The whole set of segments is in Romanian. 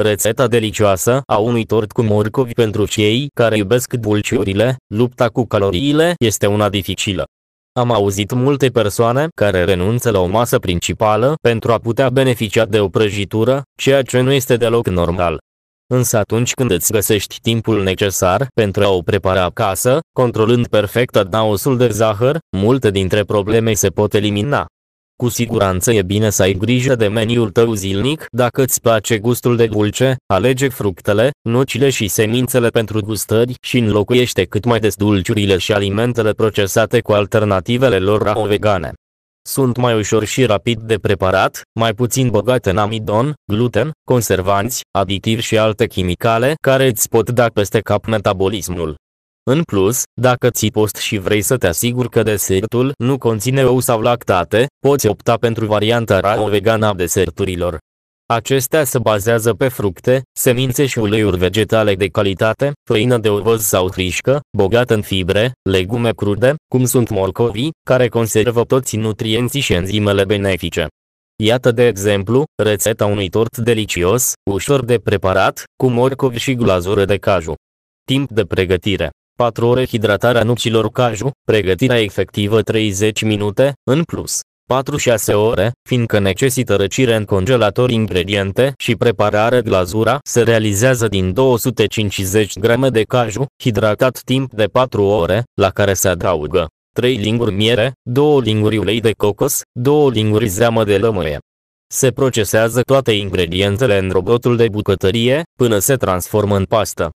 Rețeta delicioasă a unui tort cu morcovi pentru cei care iubesc dulciurile, lupta cu caloriile este una dificilă. Am auzit multe persoane care renunță la o masă principală pentru a putea beneficia de o prăjitură, ceea ce nu este deloc normal. Însă atunci când îți găsești timpul necesar pentru a o prepara acasă, controlând perfect adnaosul de zahăr, multe dintre probleme se pot elimina. Cu siguranță e bine să ai grijă de meniul tău zilnic. Dacă îți place gustul de dulce, alege fructele, nucile și semințele pentru gustări și înlocuiește cât mai des dulciurile și alimentele procesate cu alternativele lor raho-vegane. Sunt mai ușor și rapid de preparat, mai puțin bogate în amidon, gluten, conservanți, aditivi și alte chimicale care îți pot da peste cap metabolismul. În plus, dacă ți post și vrei să te asiguri că desertul nu conține ou sau lactate, poți opta pentru varianta rao-vegană a deserturilor. Acestea se bazează pe fructe, semințe și uleiuri vegetale de calitate, făină de ovăz sau frișcă, bogată în fibre, legume crude, cum sunt morcovii, care conservă toți nutrienții și enzimele benefice. Iată de exemplu, rețeta unui tort delicios, ușor de preparat, cu morcovi și glazură de caju. Timp de pregătire 4 ore hidratarea nucilor caju, pregătirea efectivă 30 minute, în plus. 4-6 ore, fiindcă necesită răcire în congelator ingrediente și preparare glazura se realizează din 250 grame de caju, hidratat timp de 4 ore, la care se adaugă 3 linguri miere, 2 linguri ulei de cocos, 2 linguri zeamă de lămâie. Se procesează toate ingredientele în robotul de bucătărie, până se transformă în pastă.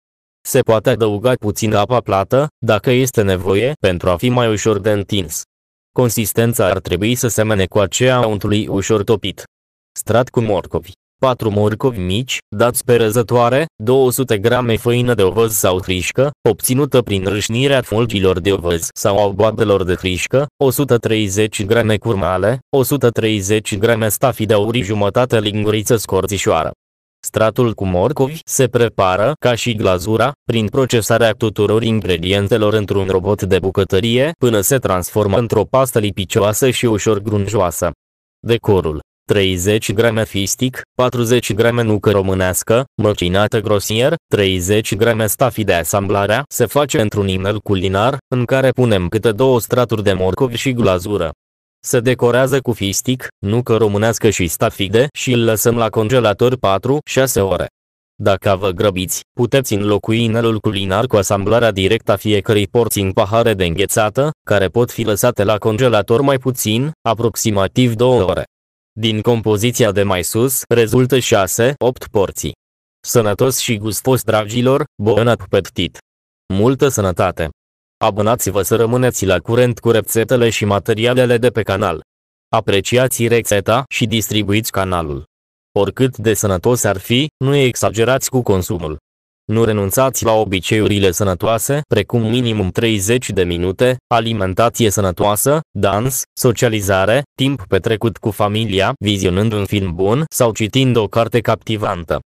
Se poate adăuga puțină apa plată, dacă este nevoie, pentru a fi mai ușor de întins. Consistența ar trebui să semene cu aceea a untului ușor topit. Strat cu morcovi. 4 morcovi mici, dați pe răzătoare, 200 grame făină de ovăz sau frișcă, obținută prin râșnirea fulgilor de ovăz sau a boadelor de frișcă, 130 grame curmale, 130 grame stafide aurii jumătate linguriță scorțișoară. Stratul cu morcovi se prepară, ca și glazura, prin procesarea tuturor ingredientelor într-un robot de bucătărie până se transformă într-o pastă lipicioasă și ușor grunjoasă. Decorul 30 grame fistic, 40 grame nucă românească, măcinată grosier, 30 grame stafide asamblarea se face într-un inel culinar, în care punem câte două straturi de morcovi și glazură. Se decorează cu fistic, nucă românească și stafide și îl lăsăm la congelator 4-6 ore. Dacă vă grăbiți, puteți înlocui inelul culinar cu asamblarea directă a fiecărei porți în pahare de înghețată, care pot fi lăsate la congelator mai puțin, aproximativ 2 ore. Din compoziția de mai sus rezultă 6-8 porții. Sănătos și gustos dragilor, bon appetit! Multă sănătate! Abonați-vă să rămâneți la curent cu rețetele și materialele de pe canal. Apreciați rețeta și distribuiți canalul. Oricât de sănătos ar fi, nu exagerați cu consumul. Nu renunțați la obiceiurile sănătoase, precum minimum 30 de minute, alimentație sănătoasă, dans, socializare, timp petrecut cu familia, vizionând un film bun sau citind o carte captivantă.